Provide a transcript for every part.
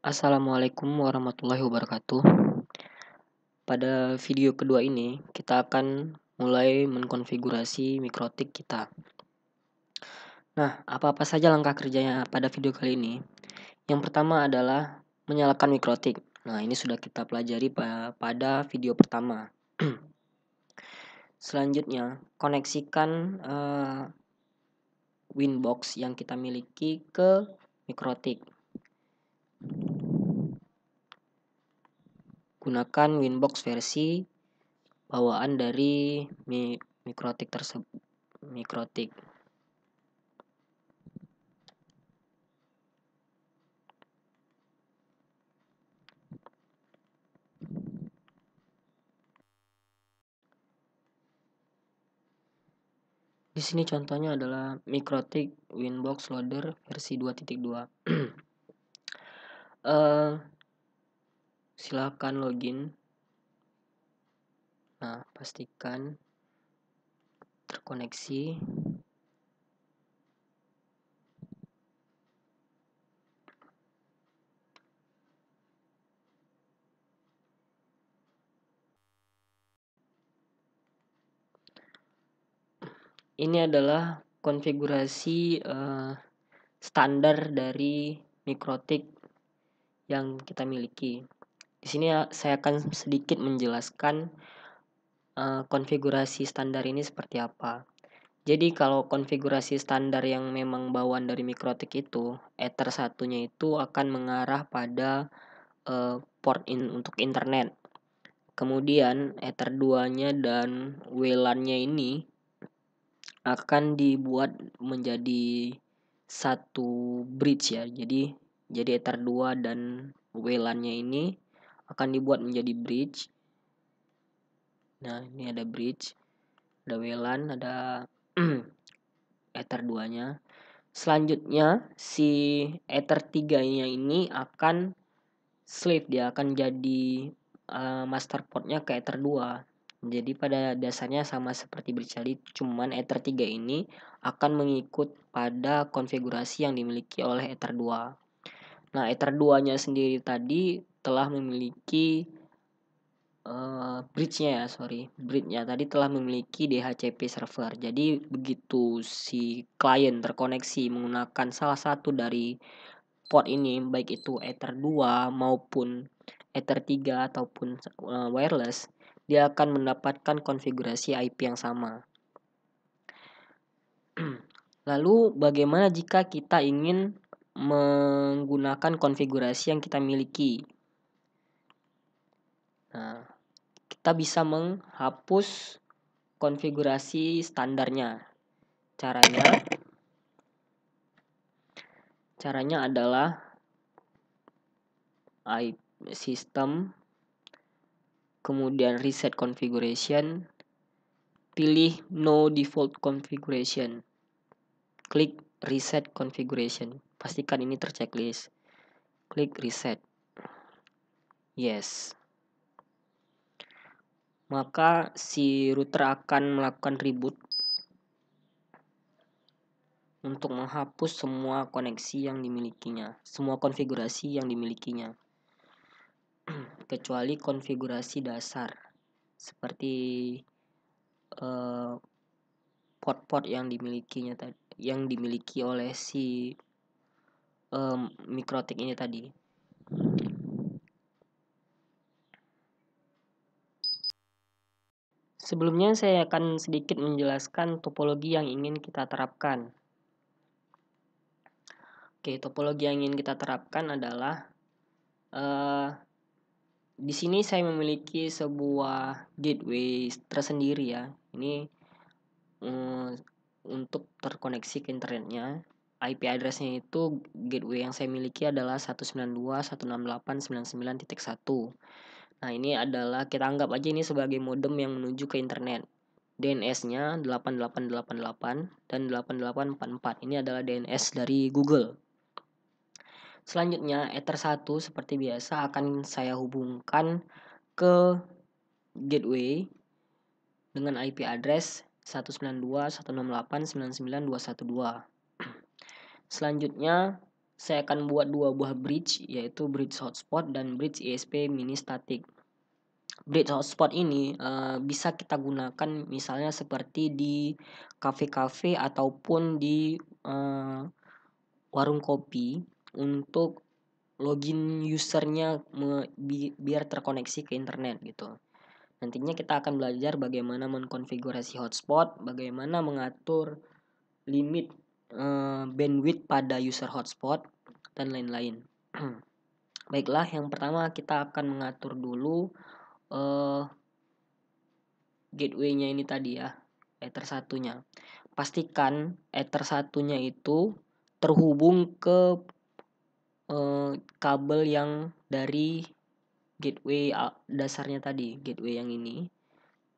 Assalamualaikum warahmatullahi wabarakatuh. Pada video kedua ini, kita akan mulai mengkonfigurasi mikrotik kita. Nah, apa-apa saja langkah kerjanya pada video kali ini? Yang pertama adalah menyalakan mikrotik. Nah, ini sudah kita pelajari pada video pertama. Selanjutnya, koneksikan uh, Winbox yang kita miliki ke mikrotik gunakan Winbox versi bawaan dari Mikrotik tersebut Mikrotik Di sini contohnya adalah Mikrotik Winbox Loader versi 2.2. uh, silakan login. Nah, pastikan terkoneksi. Ini adalah konfigurasi uh, standar dari mikrotik yang kita miliki. Di sini saya akan sedikit menjelaskan uh, konfigurasi standar ini seperti apa. Jadi kalau konfigurasi standar yang memang bawaan dari mikrotik itu, ether satunya itu akan mengarah pada uh, port in untuk internet. Kemudian ether 2-nya dan WLAN-nya ini akan dibuat menjadi satu bridge ya. Jadi jadi ether 2 dan WLAN-nya ini akan dibuat menjadi bridge. Nah, ini ada bridge, ada WLAN, ada Ether 2-nya. Selanjutnya, si Ether 3-nya ini akan slave dia akan jadi uh, master portnya ke Ether 2. Jadi pada dasarnya sama seperti bercali, cuman Ether 3 ini akan mengikut pada konfigurasi yang dimiliki oleh Ether 2. Nah, ether 2-nya sendiri tadi telah memiliki uh, bridge-nya ya, sorry, bridge-nya tadi telah memiliki DHCP server. Jadi begitu si klien terkoneksi menggunakan salah satu dari port ini, baik itu ether 2 maupun ether 3 ataupun uh, wireless, dia akan mendapatkan konfigurasi IP yang sama. Lalu bagaimana jika kita ingin menggunakan konfigurasi yang kita miliki. Nah, kita bisa menghapus konfigurasi standarnya. Caranya caranya adalah i system kemudian reset configuration pilih no default configuration klik reset configuration Pastikan ini terchecklist. Klik reset. Yes. Maka si router akan melakukan reboot untuk menghapus semua koneksi yang dimilikinya, semua konfigurasi yang dimilikinya. Kecuali konfigurasi dasar seperti eh, port-port uh, yang dimilikinya tadi yang dimiliki oleh si um, mikrotik ini tadi. Sebelumnya saya akan sedikit menjelaskan topologi yang ingin kita terapkan. Oke, topologi yang ingin kita terapkan adalah uh, di sini saya memiliki sebuah gateway tersendiri ya. Ini um, untuk terkoneksi ke internetnya. IP addressnya itu gateway yang saya miliki adalah 192.168.99.1. Nah, ini adalah kita anggap aja ini sebagai modem yang menuju ke internet. DNS-nya 8888 dan 8844. Ini adalah DNS dari Google. Selanjutnya, Ether 1 seperti biasa akan saya hubungkan ke gateway dengan IP address 192.168.99.212. Selanjutnya, saya akan buat dua buah bridge yaitu bridge hotspot dan bridge ESP mini static. Bridge hotspot ini uh, bisa kita gunakan misalnya seperti di kafe-kafe ataupun di uh, warung kopi untuk login usernya bi biar terkoneksi ke internet gitu. Nantinya kita akan belajar bagaimana mengkonfigurasi hotspot, bagaimana mengatur limit Eh, bandwidth pada user hotspot dan lain-lain. Baiklah, yang pertama kita akan mengatur dulu uh, gateway-nya ini tadi ya, ether satunya. Pastikan ether satunya itu terhubung ke uh, kabel yang dari gateway dasarnya tadi, gateway yang ini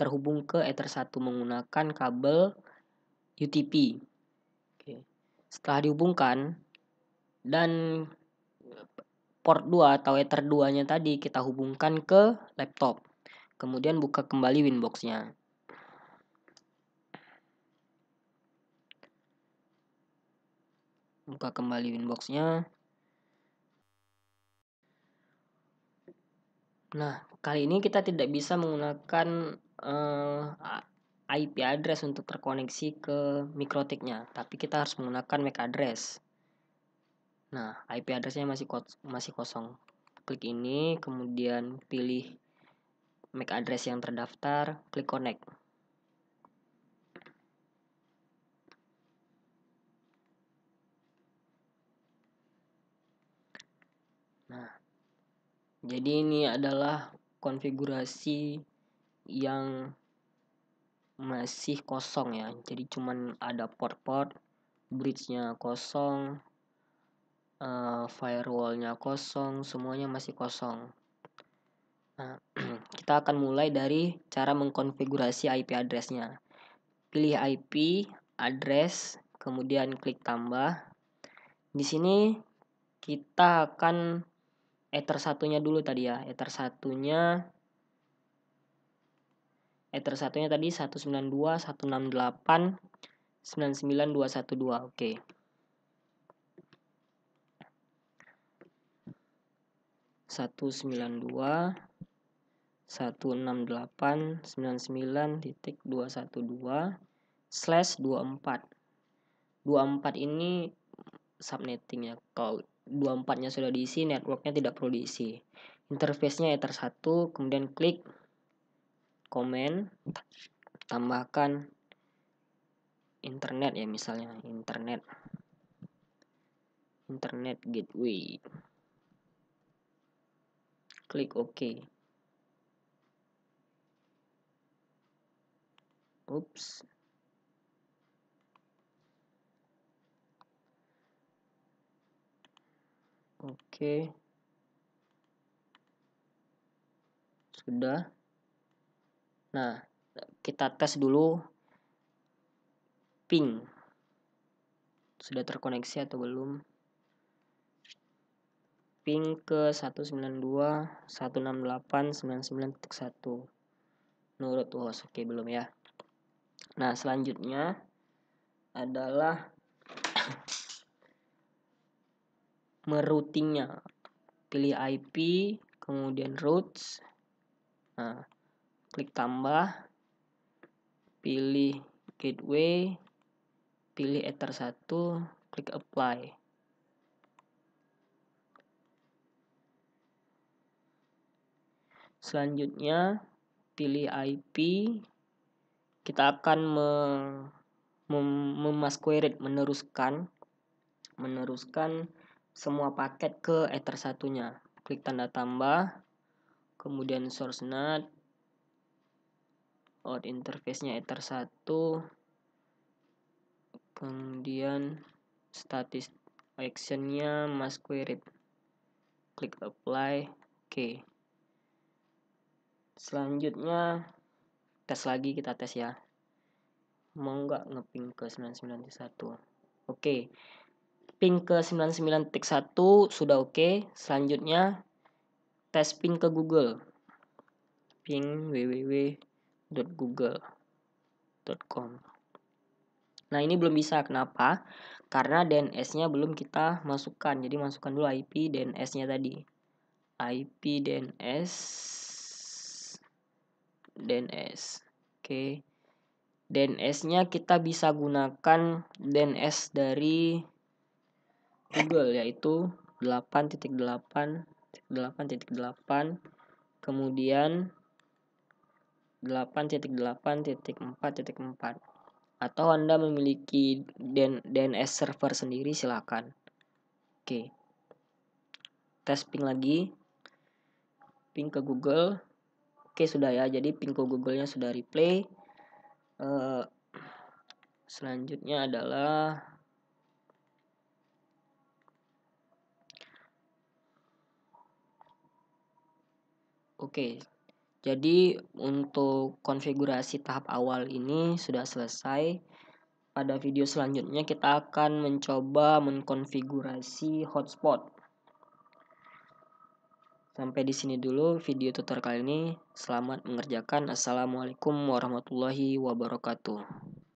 terhubung ke ether satu menggunakan kabel UTP setelah dihubungkan dan port 2 atau ether 2-nya tadi kita hubungkan ke laptop. Kemudian buka kembali Winbox-nya. Buka kembali Winbox-nya. Nah, kali ini kita tidak bisa menggunakan uh, IP address untuk terkoneksi ke mikrotiknya, tapi kita harus menggunakan MAC e address. Nah, IP addressnya masih ko masih kosong. Klik ini, kemudian pilih MAC e address yang terdaftar, klik connect. Nah, jadi ini adalah konfigurasi yang masih kosong ya jadi cuman ada port-port bridge-nya kosong uh, firewall-nya kosong semuanya masih kosong nah, kita akan mulai dari cara mengkonfigurasi IP address-nya pilih IP address kemudian klik tambah di sini kita akan ether satunya dulu tadi ya ether satunya ether satunya tadi 192, 168, 99, 212. Oke. satu sembilan dua satu enam delapan sembilan sembilan titik dua satu dua slash dua empat dua empat ini subnettingnya kalau dua empatnya sudah diisi networknya tidak perlu diisi interface-nya ether satu kemudian klik komen tambahkan internet ya misalnya internet internet gateway klik OK oops Oke. Okay. Sudah. Nah, kita tes dulu ping sudah terkoneksi atau belum ping ke 192.168.99.1 menurut host oke belum ya nah selanjutnya adalah meroutingnya pilih IP kemudian routes nah klik tambah, pilih gateway, pilih Ether 1, klik apply. Selanjutnya, pilih IP. Kita akan mem mem meneruskan meneruskan semua paket ke Ether satunya. Klik tanda tambah, kemudian source NAT, out interface-nya ether 1 kemudian status actionnya mas query klik apply oke okay. selanjutnya tes lagi kita tes ya mau nggak ngeping ke 99.1 oke okay. ping ke 99.1 sudah oke okay. selanjutnya tes ping ke Google ping www www.google.com Nah ini belum bisa, kenapa? Karena DNS-nya belum kita masukkan, jadi masukkan dulu IP DNS-nya tadi. IP DNS DNS. Oke. DNS-nya kita bisa gunakan DNS dari Google yaitu 8.8.8.8 kemudian 8.8.4.4 atau Anda memiliki DNS server sendiri silakan. Oke. Tes ping lagi. Ping ke Google. Oke, sudah ya. Jadi ping ke Google-nya sudah replay. Eh, selanjutnya adalah Oke, jadi untuk konfigurasi tahap awal ini sudah selesai. Pada video selanjutnya kita akan mencoba mengkonfigurasi hotspot. Sampai di sini dulu video tutorial kali ini. Selamat mengerjakan. Assalamualaikum warahmatullahi wabarakatuh.